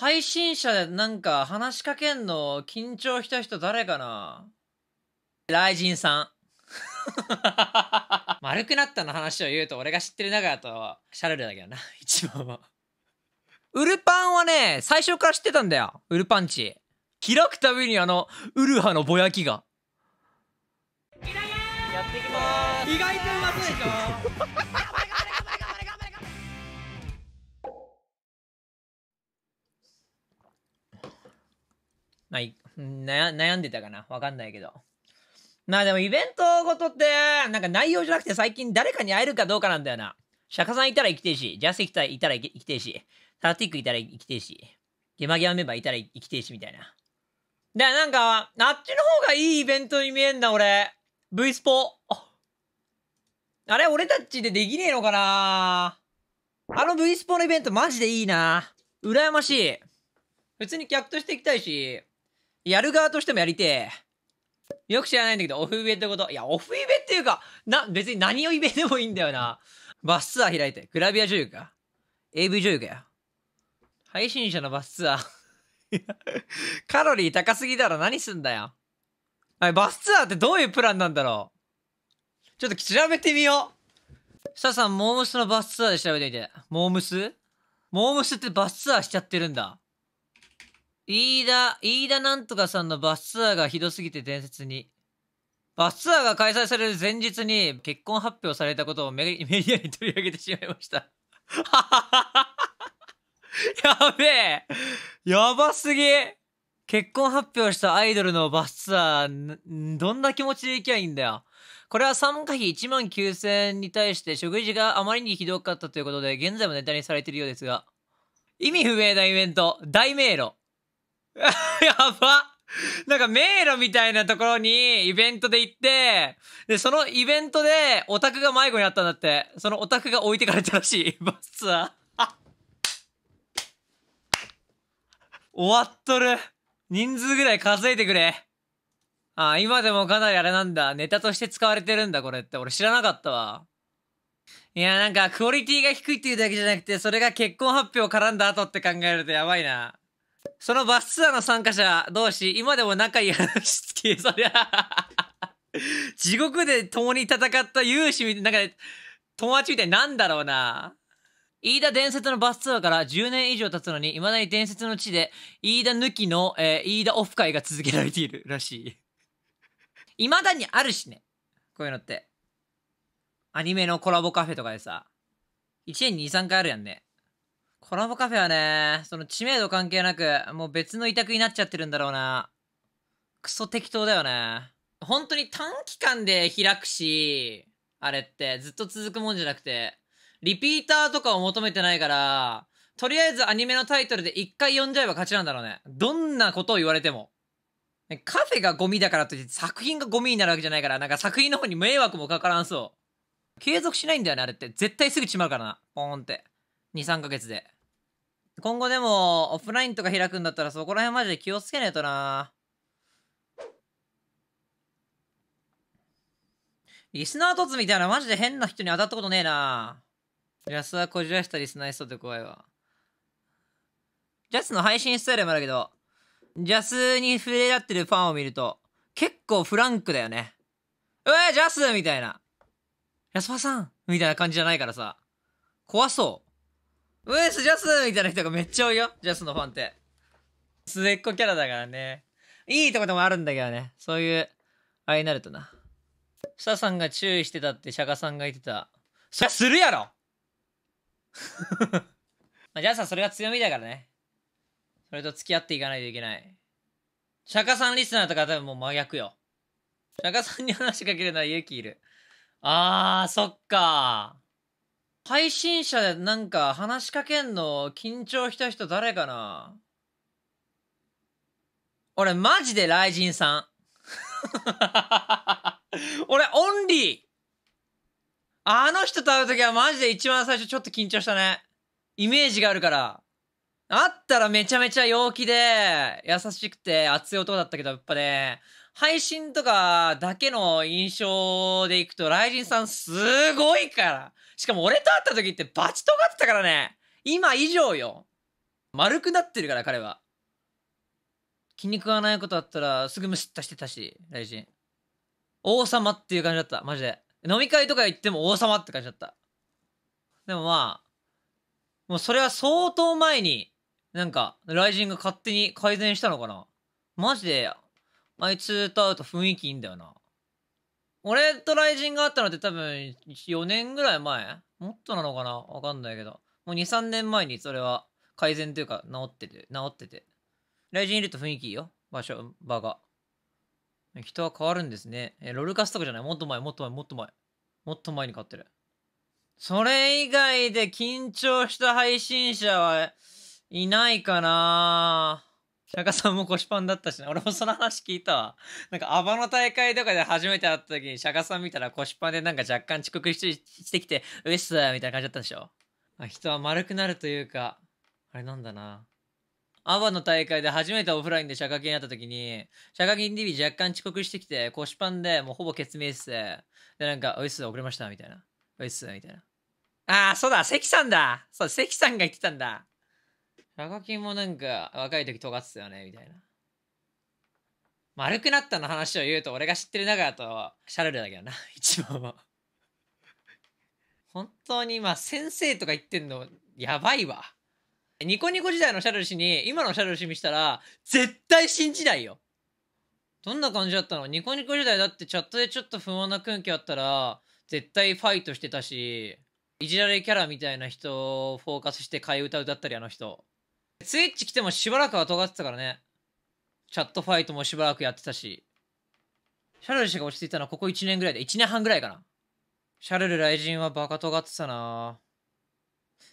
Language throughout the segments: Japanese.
配信者でなんか話しかけんの緊張した人誰かな雷神さん。丸くなったの話を言うと俺が知ってる中だとシャルルだけどな、一番は。ウルパンはね、最初から知ってたんだよ。ウルパンチ。開くたびにあの、ウルハのぼやきが。やってきます。意外とうまそうでしょ悩悩んでたかなわかんないけど。まあでもイベントごとって、なんか内容じゃなくて最近誰かに会えるかどうかなんだよな。釈迦さんいたら生きてえし、ジャスいたらいたら生きてえし、タラティックいたら生きてえし、ゲマゲマメンバーいたら生きてえしみたいな。で、なんか、あっちの方がいいイベントに見えんな、俺。V スポ。あれ、俺たちでできねえのかなあの V スポのイベントマジでいいな。羨ましい。普通に客として行きたいし、やる側としてもやりてえ。よく知らないんだけど、オフイベってこと。いや、オフイベっていうか、な、別に何をイベでもいいんだよな。バスツアー開いて。グラビア女優か。AV 女優かよ。配信者のバスツアー カロリー高すぎだろ。何すんだよ。あれ、バスツアーってどういうプランなんだろう。ちょっと調べてみよう。ささん、モームスのバスツアーで調べてみて。モームスモームスってバスツアーしちゃってるんだ。飯田、飯田なんとかさんのバスツアーがひどすぎて伝説に。バスツアーが開催される前日に結婚発表されたことをメ ディアに取り上げてしまいました。やべえやばすぎ結婚発表したアイドルのバスツアー、どんな気持ちで行きゃいいんだよ。これは参加費1万9000円に対して食事があまりにひどかったということで、現在もネタにされているようですが。意味不明なイベント、大迷路。やばなんか迷路みたいなところにイベントで行って、で、そのイベントでオタクが迷子になったんだって。そのオタクが置いてかれたらしい。バスツアー。終わっとる。人数ぐらい数えてくれ。あ、今でもかなりあれなんだ。ネタとして使われてるんだ、これって。俺知らなかったわ。いや、なんか、クオリティが低いっていうだけじゃなくて、それが結婚発表絡んだ後って考えるとやばいな。そのバスツアーの参加者同士、今でも仲いい話き、そりゃ、地獄で共に戦った勇士みたいな、なんか、友達みたいなんだろうな。飯田伝説のバスツアーから10年以上経つのに、未だに伝説の地で、飯田抜きの、えー、飯田オフ会が続けられているらしい。未だにあるしね。こういうのって。アニメのコラボカフェとかでさ、1年に2、3回あるやんね。コラボカフェはね、その知名度関係なく、もう別の委託になっちゃってるんだろうな。クソ適当だよね。本当に短期間で開くし、あれってずっと続くもんじゃなくて、リピーターとかを求めてないから、とりあえずアニメのタイトルで一回読んじゃえば勝ちなんだろうね。どんなことを言われても。カフェがゴミだからって作品がゴミになるわけじゃないから、なんか作品の方に迷惑もかからんそう。継続しないんだよね、あれって。絶対すぐ閉まるからな。ポーンって。23ヶ月で今後でもオフラインとか開くんだったらそこら辺マジで気をつけないとなリスナー凸みたいなマジで変な人に当たったことねえなジスはこじらしたリスナー人って怖いわジャスの配信スタイルもあるけどジャスに触れ合ってるファンを見ると結構フランクだよねうえジャスみたいな安田さんみたいな感じじゃないからさ怖そうウエスジャスみたいな人がめっちゃ多いよ、ジャスのファンって。末っ子キャラだからね。いいとこでもあるんだけどね。そういう、あれになるとな。シタさんが注意してたって釈迦さんが言ってた。そりゃするやろ まあ、ジャスさそれが強みだからね。それと付き合っていかないといけない。釈迦さんリスナーとか多分もう真逆よ。釈迦さんに話しかけるのは勇気いる。あー、そっか配信者でなんか話しかけんの緊張した人誰かな俺マジで雷神さん。俺オンリー。あの人と会うときはマジで一番最初ちょっと緊張したね。イメージがあるから。あったらめちゃめちゃ陽気で、優しくて熱い男だったけど、やっぱね、配信とかだけの印象でいくと、ジンさんすごいから。しかも俺と会った時ってバチ尖ってたからね。今以上よ。丸くなってるから、彼は。気に食わないことあったら、すぐ無視ッたしてたし、ジン。王様っていう感じだった、マジで。飲み会とか行っても王様って感じだった。でもまあ、もうそれは相当前に、なんか、ジンが勝手に改善したのかな。マジで、あいつと会うと雰囲気いいんだよな。俺と雷神があったのって多分4年ぐらい前もっとなのかなわかんないけど。もう2、3年前にそれは改善というか治ってて、治ってて。雷神いると雰囲気いいよ。場所、場が。人は変わるんですね。え、ロルカスとかじゃないもっと前、もっと前、もっと前。もっと前に買ってる。それ以外で緊張した配信者はいないかな釈迦さんも腰パンだったしな俺もその話聞いたわなんかアバの大会とかで初めて会った時に釈迦さん見たら腰パンでなんか若干遅刻してきて「ウエスだ」みたいな感じだったんでしょ人は丸くなるというかあれなんだなアバの大会で初めてオフラインで釈迦金に会った時に、釈迦金 DB 若干遅刻してきて、腰パンでもうほぼ決明して、でなんか、ウエス遅れました、みたいな。ウいスみたいな。ああ、そうだ、関さんだそう、関さんが言ってたんだ。タカキンもなんか若い時尖ってたよね、みたいな。丸くなったの話を言うと俺が知ってる中だとシャルルだけどな、一番は。本当にまあ先生とか言ってんのやばいわ。ニコニコ時代のシャルル氏に今のシャルル氏見したら絶対信じないよ。どんな感じだったのニコニコ時代だってチャットでちょっと不安な空気あったら絶対ファイトしてたし、いじられキャラみたいな人をフォーカスして替え歌歌ったりあの人。スイッチ来てもしばらくは尖ってたからね。チャットファイトもしばらくやってたし。シャルル氏が落ち着いたのはここ1年ぐらいで、1年半ぐらいかな。シャルル雷神はバカ尖ってたな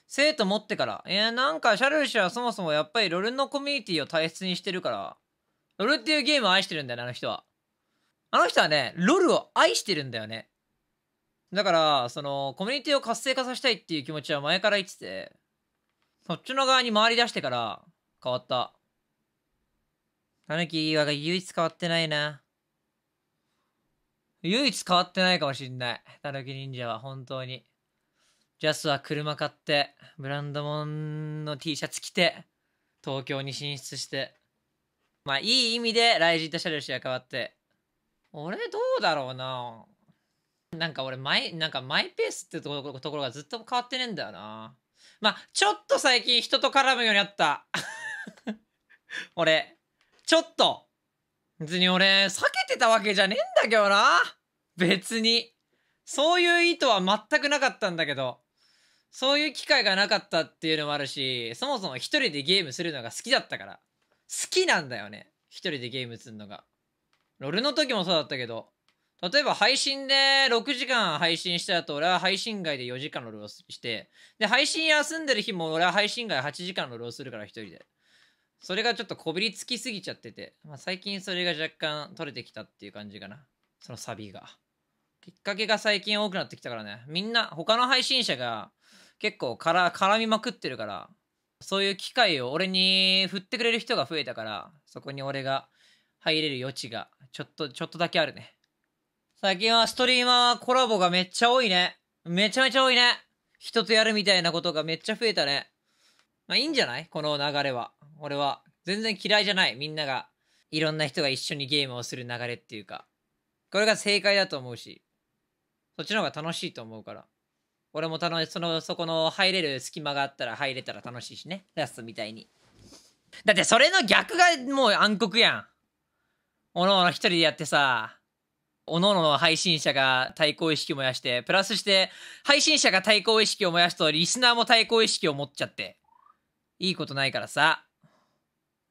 生徒持ってから。えー、なんかシャルル氏はそもそもやっぱりロルのコミュニティを大切にしてるから、ロルっていうゲームを愛してるんだよね、あの人は。あの人はね、ロルを愛してるんだよね。だから、その、コミュニティを活性化させたいっていう気持ちは前から言ってて、そっちの側に回り出してから変わった。たぬきは唯一変わってないな。唯一変わってないかもしんない。たぬき忍者は本当に。ジャスは車買って、ブランドもンの T シャツ着て、東京に進出して。まあ、いい意味でジ神とシャルシは変わって。俺どうだろうななんか俺マイ、なんかマイペースってところがずっと変わってねえんだよな。まあ、ちょっと最近人と絡むようになった。俺、ちょっと。別に俺、避けてたわけじゃねえんだけどな。別に。そういう意図は全くなかったんだけど。そういう機会がなかったっていうのもあるし、そもそも一人でゲームするのが好きだったから。好きなんだよね。一人でゲームするのが。俺の時もそうだったけど、例えば配信で6時間配信した後、俺は配信外で4時間ロールして、で、配信休んでる日も俺は配信外8時間ロールするから一人で。それがちょっとこびりつきすぎちゃってて、まあ、最近それが若干取れてきたっていう感じかな。そのサビが。きっかけが最近多くなってきたからね。みんな、他の配信者が結構から絡みまくってるから、そういう機会を俺に振ってくれる人が増えたから、そこに俺が入れる余地がちょっと、ちょっとだけあるね。最近はストリーマーコラボがめっちゃ多いね。めちゃめちゃ多いね。人とやるみたいなことがめっちゃ増えたね。まあいいんじゃないこの流れは。俺は。全然嫌いじゃない。みんなが、いろんな人が一緒にゲームをする流れっていうか。これが正解だと思うし。そっちの方が楽しいと思うから。俺も楽し、その、そこの入れる隙間があったら入れたら楽しいしね。ラストみたいに。だってそれの逆がもう暗黒やん。おのおの一人でやってさ、各々の配信者が対抗意識を燃やして、プラスして、配信者が対抗意識を燃やすと、リスナーも対抗意識を持っちゃって。いいことないからさ。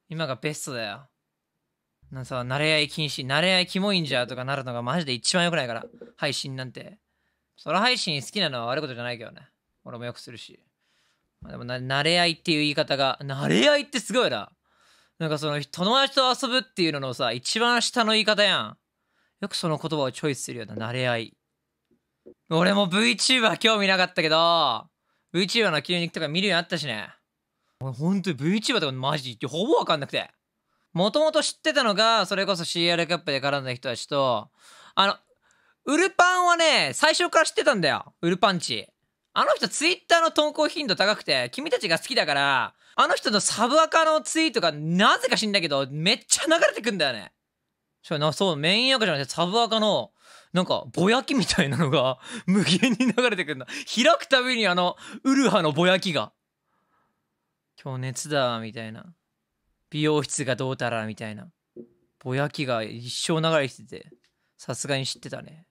今がベストだよ。なんさ、慣れ合い禁止、慣れ合いキモいんじゃとかなるのがマジで一番良くないから。配信なんて。ソロ配信好きなのは悪いことじゃないけどね。俺もよくするし。まあ、でもな、慣れ合いっていう言い方が、慣れ合いってすごいな。なんかその、友達と遊ぶっていうののさ、一番下の言い方やん。よくその言葉をチョイスするような慣れ合い。俺も VTuber 興味なかったけど、VTuber の筋肉とか見るようになったしね。俺ほんと VTuber とかマジほぼわかんなくて。もともと知ってたのが、それこそ CR カップで絡んだ人たちと、あの、ウルパンはね、最初から知ってたんだよ。ウルパンチ。あの人ツイッターの投稿頻度高くて、君たちが好きだから、あの人のサブアカのツイートがなぜか知んだけど、めっちゃ流れてくんだよね。な、そう、メイン赤じゃなくてサブ赤の、なんか、ぼやきみたいなのが、無限に流れてくるんだ。開くたびにあの、ウルハのぼやきが。今日熱だ、みたいな。美容室がどうたら、みたいな。ぼやきが一生流れててて、さすがに知ってたね。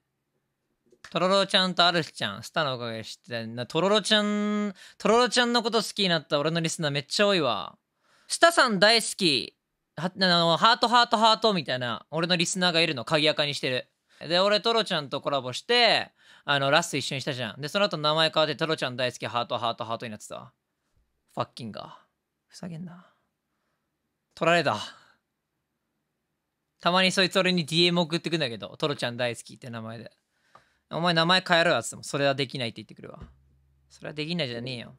とろろちゃんとアルフちゃん、スターのおかげで知ってたとろろちゃん、とろろちゃんのこと好きになった俺のリスナーめっちゃ多いわ。スタさん大好き。あの、ハートハートハートみたいな、俺のリスナーがいるの、鍵垢にしてる。で、俺、トロちゃんとコラボして、あの、ラスト一緒にしたじゃん。で、その後名前変わって、トロちゃん大好き、ハートハートハートになってた。ファッキンが。ふざけんな。取られた。たまにそいつ俺に DM 送ってくんだけど、トロちゃん大好きって名前で。お前名前変えろやっつっても、それはできないって言ってくるわ。それはできないじゃねえよ。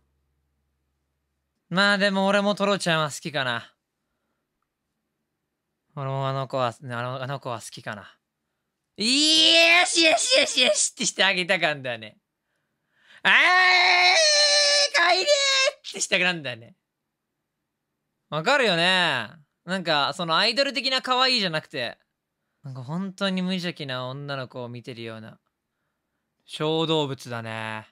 まあでも俺もトロちゃんは好きかな。このあの子は、あのあの子は好きかな。いーしよしよしよしってしてあげたかんだよね。あーかいでーってしたくなんだよね。わかるよね。なんか、そのアイドル的な可愛いじゃなくて、なんか本当に無邪気な女の子を見てるような、小動物だね。